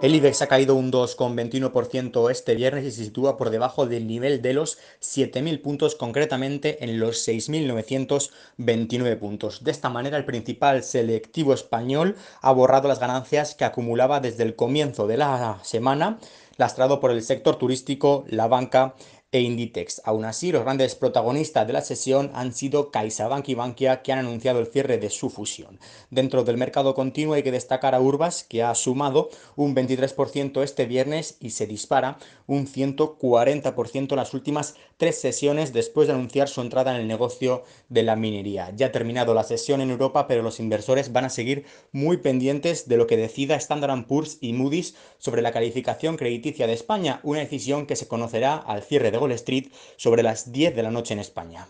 El IBEX ha caído un 2,21% este viernes y se sitúa por debajo del nivel de los 7.000 puntos, concretamente en los 6.929 puntos. De esta manera, el principal selectivo español ha borrado las ganancias que acumulaba desde el comienzo de la semana, lastrado por el sector turístico, la banca e Inditex. Aún así, los grandes protagonistas de la sesión han sido CaixaBank y Bankia, que han anunciado el cierre de su fusión. Dentro del mercado continuo hay que destacar a Urbas, que ha sumado un 23% este viernes y se dispara un 140% en las últimas tres sesiones después de anunciar su entrada en el negocio de la minería. Ya ha terminado la sesión en Europa, pero los inversores van a seguir muy pendientes de lo que decida Standard Poor's y Moody's sobre la calificación crediticia de España, una decisión que se conocerá al cierre de Wall Street sobre las 10 de la noche en España.